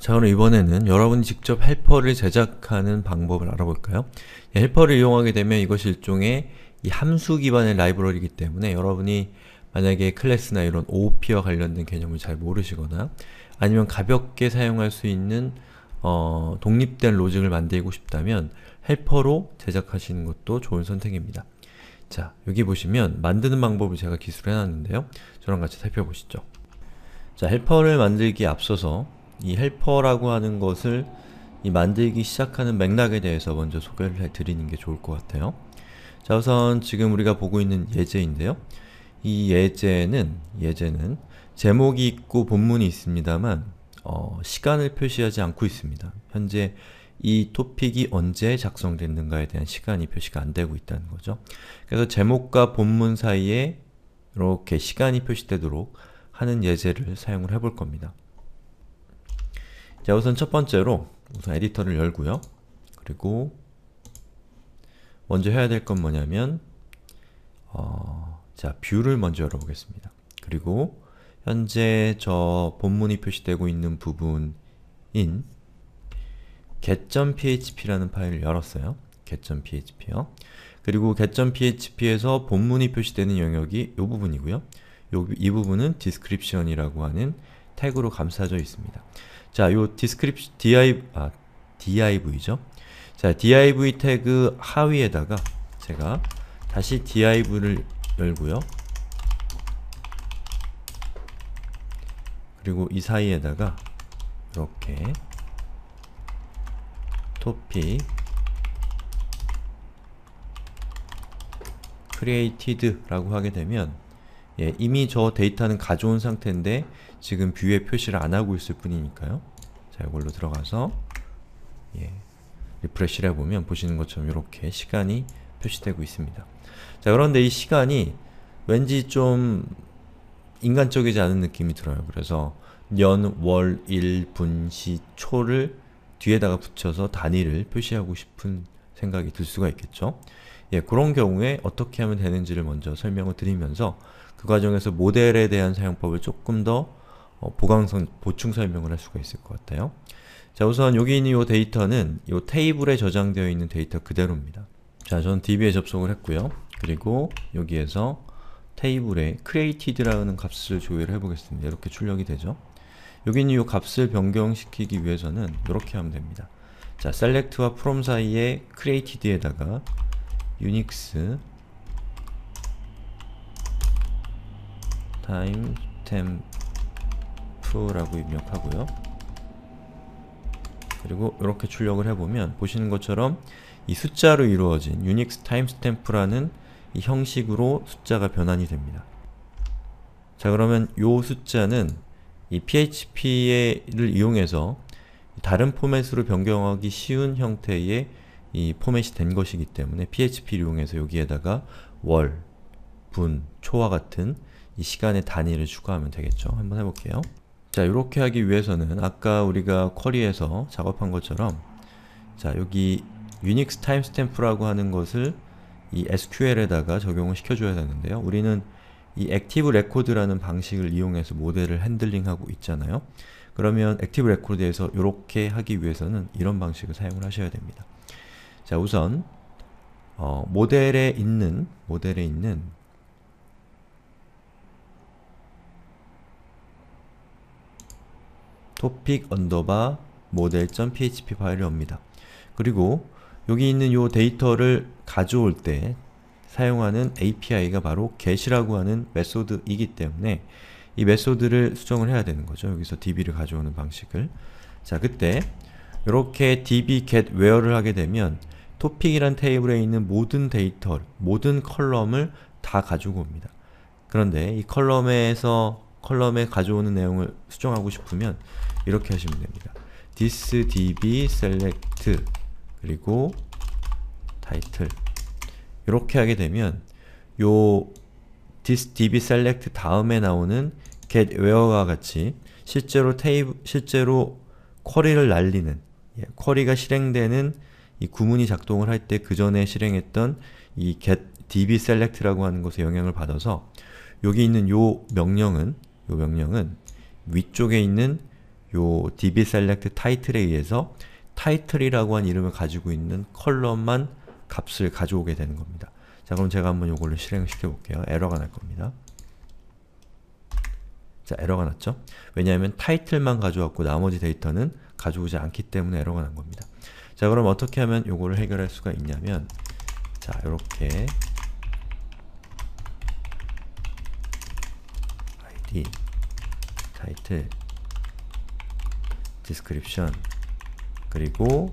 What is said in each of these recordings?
자 그럼 이번에는 여러분이 직접 헬퍼를 제작하는 방법을 알아볼까요? 예, 헬퍼를 이용하게 되면 이것이 일종의 함수 기반의 라이브러리이기 때문에 여러분이 만약에 클래스나 이런 OOP와 관련된 개념을 잘 모르시거나 아니면 가볍게 사용할 수 있는 어, 독립된 로직을 만들고 싶다면 헬퍼로 제작하시는 것도 좋은 선택입니다. 자, 여기 보시면 만드는 방법을 제가 기술해놨는데요. 저랑 같이 살펴보시죠. 자, 헬퍼를 만들기에 앞서서 이 헬퍼라고 하는 것을 만들기 시작하는 맥락에 대해서 먼저 소개를 해드리는 게 좋을 것 같아요. 자 우선 지금 우리가 보고 있는 예제인데요. 이 예제는 예제는 제목이 있고 본문이 있습니다만 어, 시간을 표시하지 않고 있습니다. 현재 이 토픽이 언제 작성됐는가에 대한 시간이 표시가 안 되고 있다는 거죠. 그래서 제목과 본문 사이에 이렇게 시간이 표시되도록 하는 예제를 사용을 해볼 겁니다. 자 우선 첫 번째로 우선 에디터를 열고요. 그리고 먼저 해야 될 건 뭐냐면 어, 자 뷰를 먼저 열어보겠습니다. 그리고 현재 저 본문이 표시되고 있는 부분인 get.php라는 파일을 열었어요. get.php요. 그리고 get.php에서 본문이 표시되는 영역이 이 부분이고요. 요, 이 부분은 description이라고 하는 태그로 감싸져 있습니다. 자, 요 디스크립션 div 아 div죠. 자, div 태그 하위에다가 제가 다시 div를 열고요. 그리고 이 사이에다가 이렇게 topic created라고 하게 되면 예, 이미 저 데이터는 가져온 상태인데 지금 뷰에 표시를 안 하고 있을 뿐이니까요. 자, 이걸로 들어가서 예, 리프레시를 해보면 보시는 것처럼 이렇게 시간이 표시되고 있습니다. 자, 그런데 이 시간이 왠지 좀 인간적이지 않은 느낌이 들어요. 그래서 년, 월, 일, 분, 시, 초를 뒤에다가 붙여서 단위를 표시하고 싶은 생각이 들 수가 있겠죠? 예, 그런 경우에 어떻게 하면 되는지를 먼저 설명을 드리면서 그 과정에서 모델에 대한 사용법을 조금 더 어, 보강성, 보충 설명을 할 수가 있을 것 같아요. 자 우선 여기 있는 이 데이터는 이 테이블에 저장되어 있는 데이터 그대로입니다. 자 저는 db에 접속을 했고요. 그리고 여기에서 테이블에 created라는 값을 조회를 해보겠습니다. 이렇게 출력이 되죠. 여기 있는 이 값을 변경시키기 위해서는 이렇게 하면 됩니다. 자, select와 from 사이에 created에다가 unix time stamp라고 입력하고요. 그리고 이렇게 출력을 해보면 보시는 것처럼 이 숫자로 이루어진 unix t i m e s t a m p 라는이 형식으로 숫자가 변환이 됩니다. 자 그러면 요 숫자는 이 PHP를 이용해서 다른 포맷으로 변경하기 쉬운 형태의 이 포맷이 된 것이기 때문에 PHP를 이용해서 여기에다가 월, 분, 초와 같은 이 시간의 단위를 추가하면 되겠죠. 한번 해볼게요. 자, 이렇게 하기 위해서는 아까 우리가 쿼리에서 작업한 것처럼 자, 여기 unix t i m e s t a m p 라고 하는 것을 이 SQL에다가 적용을 시켜줘야 되는데요. 우리는 이 active r e c o r d 라는 방식을 이용해서 모델을 핸들링하고 있잖아요. 그러면 active r e c o r d 에서 이렇게 하기 위해서는 이런 방식을 사용을 하셔야 됩니다. 자, 우선 어, 모델에 있는 모델에 있는 topic 언더바 model.php 파일을 엽니다. 그리고 여기 있는 요 데이터를 가져올 때 사용하는 API가 바로 get이라고 하는 메소드이기 때문에 이 메소드를 수정을 해야 되는 거죠. 여기서 db를 가져오는 방식을 자 그때 이렇게 db get where를 하게 되면 topic이란 테이블에 있는 모든 데이터, 모든 컬럼을 다 가지고 옵니다. 그런데 이 컬럼에서 컬럼에 가져오는 내용을 수정하고 싶으면 이렇게 하시면 됩니다. this db select 그리고 title 이렇게 하게 되면 요 this db select 다음에 나오는 get where와 같이 실제로 테이블 실제로 쿼리를 날리는 예, 쿼리가 실행되는 이 구문이 작동을 할 때 그 전에 실행했던 이 get db select라고 하는 것에 영향을 받아서 여기 있는 요 명령은 요 명령은 위쪽에 있는 요 dbselect title에 의해서 title이라고 한 이름을 가지고 있는 컬럼만 값을 가져오게 되는 겁니다. 자 그럼 제가 한번 요걸로 실행시켜 볼게요. 에러가 날 겁니다. 자 에러가 났죠? 왜냐하면 title만 가져왔고 나머지 데이터는 가져오지 않기 때문에 에러가 난 겁니다. 자 그럼 어떻게 하면 요거를 해결할 수가 있냐면 자 요렇게 디 타이틀 디스크립션 그리고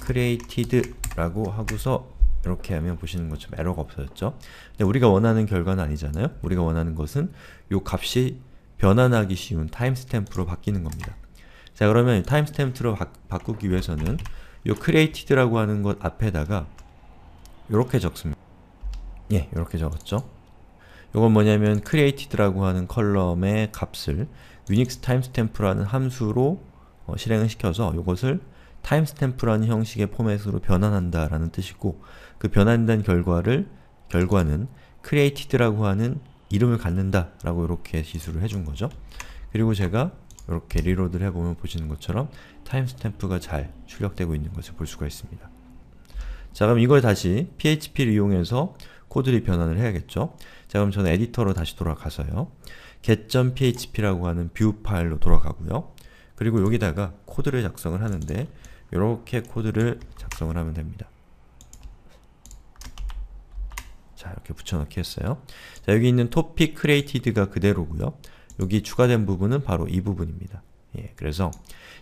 크 r e a t e 라고 하고서 이렇게 하면 보시는 것처럼 에러가 없어졌죠? 근데 우리가 원하는 결과는 아니잖아요? 우리가 원하는 것은 요 값이 변환하기 쉬운 타임스탬프로 바뀌는 겁니다. 자 그러면 타임스탬프로 바, 꾸기 위해서는 요 c r e a t e 라고 하는 것 앞에다가 요렇게 적습니다. 예, 요렇게 적었죠? 이건 뭐냐면 created라고 하는 컬럼의 값을 unix 유닉스 타임스탬프라는 함수로 어, 실행을 시켜서 이것을 타임스탬프라는 형식의 포맷으로 변환한다라는 뜻이고 그 변환된 결과를 결과는 created라고 하는 이름을 갖는다라고 이렇게 지수를 해준 거죠. 그리고 제가 이렇게 리로드를 해보면 보시는 것처럼 타임스탬프가 잘 출력되고 있는 것을 볼 수가 있습니다. 자 그럼 이걸 다시 PHP를 이용해서 코드를 변환을 해야겠죠. 자 그럼 저는 에디터로 다시 돌아가서요. get.php라고 하는 뷰 파일로 돌아가고요. 그리고 여기다가 코드를 작성을 하는데 이렇게 코드를 작성을 하면 됩니다. 자 이렇게 붙여넣기 했어요. 자 여기 있는 topic created가 그대로고요. 여기 추가된 부분은 바로 이 부분입니다. 예, 그래서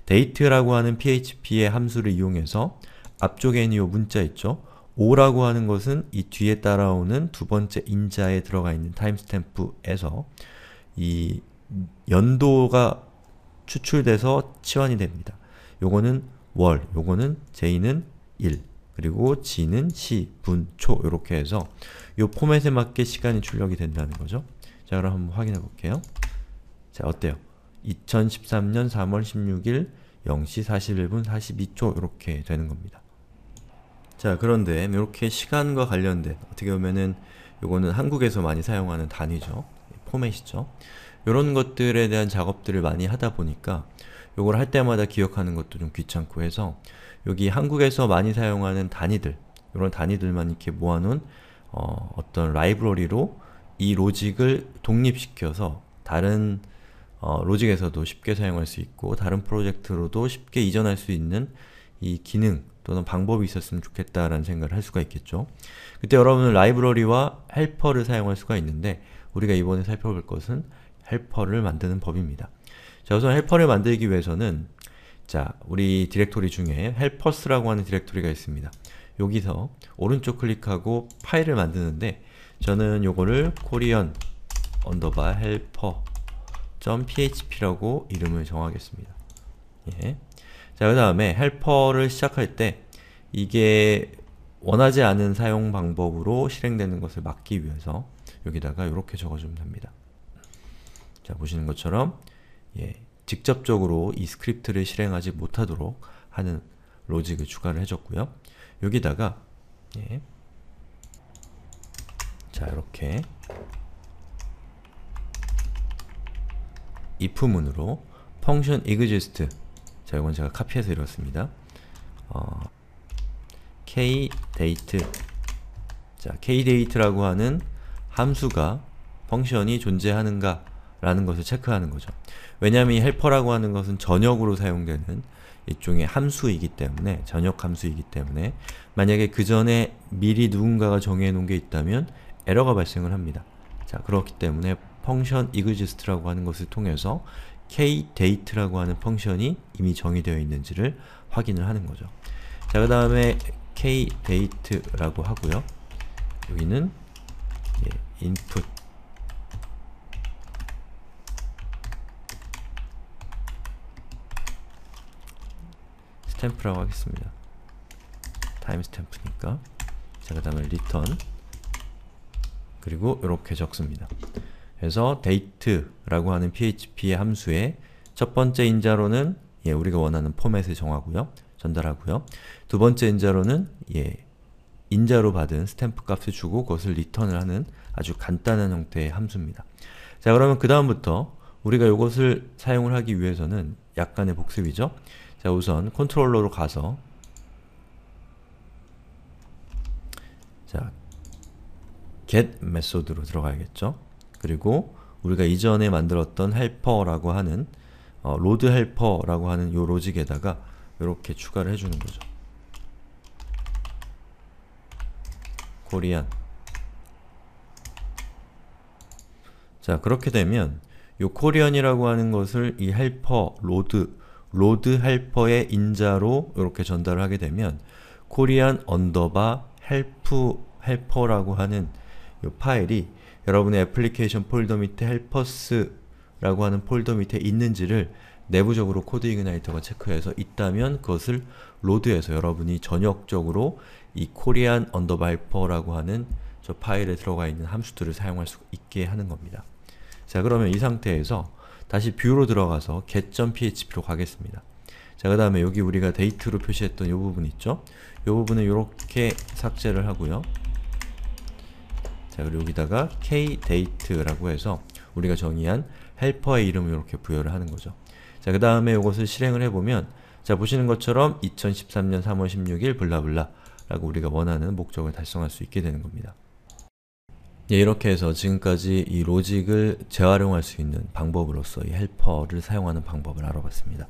date라고 하는 php의 함수를 이용해서 앞쪽에 있는 이 문자 있죠? 5라고 하는 것은 이 뒤에 따라오는 두 번째 인자에 들어가 있는 타임스탬프에서 이 연도가 추출돼서 치환이 됩니다. 요거는 월, 요거는 제는 1, 그리고 지는 시, 분, 초 이렇게 해서 요 포맷에 맞게 시간이 출력이 된다는 거죠. 자 그럼 한번 확인해 볼게요. 자 어때요? 2013년 3월 16일 0시 41분 42초 이렇게 되는 겁니다. 자 그런데 이렇게 시간과 관련된 어떻게 보면은 요거는 한국에서 많이 사용하는 단위죠. 포맷이죠. 이런 것들에 대한 작업들을 많이 하다 보니까 요걸 할 때마다 기억하는 것도 좀 귀찮고 해서 여기 한국에서 많이 사용하는 단위들 이런 단위들만 이렇게 모아놓은 어, 떤 라이브러리로 이 로직을 독립시켜서 다른 어, 로직에서도 쉽게 사용할 수 있고 다른 프로젝트로도 쉽게 이전할 수 있는 이 기능 또는 방법이 있었으면 좋겠다라는 생각을 할 수가 있겠죠. 그때 여러분은 라이브러리와 헬퍼를 사용할 수가 있는데 우리가 이번에 살펴볼 것은 헬퍼를 만드는 법입니다. 자 우선 헬퍼를 만들기 위해서는 자 우리 디렉토리 중에 헬퍼스라고 하는 디렉토리가 있습니다. 여기서 오른쪽 클릭하고 파일을 만드는데 저는 요거를 korean helper.php라고 이름을 정하겠습니다. 예. 자, 그 다음에 헬퍼를 시작할 때 이게 원하지 않은 사용 방법으로 실행되는 것을 막기 위해서 여기다가 이렇게 적어주면 됩니다. 자, 보시는 것처럼 예, 직접적으로 이 스크립트를 실행하지 못하도록 하는 로직을 추가를 해줬고요. 여기다가 예, 자, 이렇게 if문으로 function exist 자, 이건 제가 카피해서 이렇습니다. 어, k 데이트 자, k 데이트라고 하는 함수가 펑션이 존재하는가 라는 것을 체크하는 거죠. 왜냐하면 이 헬퍼라고 하는 것은 전역으로 사용되는 일종의 함수이기 때문에 전역 함수이기 때문에 만약에 그 전에 미리 누군가가 정해놓은 게 있다면 에러가 발생을 합니다. 자 그렇기 때문에 펑션 이그지스트라고 하는 것을 통해서 kDate라고 하는 펑션이 이미 정의되어 있는지를 확인을 하는 거죠. 자, 그 다음에 kDate라고 하고요. 여기는 예, input 스탬프라고 하겠습니다. 타임스탬프니까 자, 그 다음에 return 그리고 이렇게 적습니다. 그래서 date라고 하는 php의 함수에 첫 번째 인자로는 예, 우리가 원하는 포맷을 정하고요. 전달하고요. 두 번째 인자로는 예, 인자로 받은 스탬프 값을 주고 그것을 리턴을 하는 아주 간단한 형태의 함수입니다. 자 그러면 그 다음부터 우리가 이것을 사용을 하기 위해서는 약간의 복습이죠. 자 우선 컨트롤러로 가서 자 get 메소드로 들어가야겠죠. 그리고 우리가 이전에 만들었던 헬퍼라고 하는 어, 로드 헬퍼라고 하는 요 로직에다가 이렇게 추가를 해주는 거죠. 코리안 자 그렇게 되면 요 코리안이라고 하는 것을 이 헬퍼 로드 로드 헬퍼의 인자로 이렇게 전달을 하게 되면 코리안 언더바 헬프 헬퍼라고 하는 요 파일이 여러분의 애플리케이션 폴더 밑에 helpers라고 하는 폴더 밑에 있는지를 내부적으로 코드 이그나이터가 체크해서 있다면 그것을 로드해서 여러분이 전역적으로 이 코리안 언더바 헬퍼라고 하는 저 파일에 들어가 있는 함수들을 사용할 수 있게 하는 겁니다. 자 그러면 이 상태에서 다시 뷰로 들어가서 get.php로 가겠습니다. 자그 다음에 여기 우리가 데이트로 표시했던 이 부분 있죠? 이 부분은 이렇게 삭제를 하고요. 자 그리고 여기다가 kDate라고 해서 우리가 정의한 헬퍼의 이름을 이렇게 부여를 하는 거죠. 자그 다음에 이것을 실행을 해보면 자 보시는 것처럼 2013년 3월 16일 블라블라 라고 우리가 원하는 목적을 달성할 수 있게 되는 겁니다. 예, 이렇게 해서 지금까지 이 로직을 재활용할 수 있는 방법으로서 이 헬퍼를 사용하는 방법을 알아봤습니다.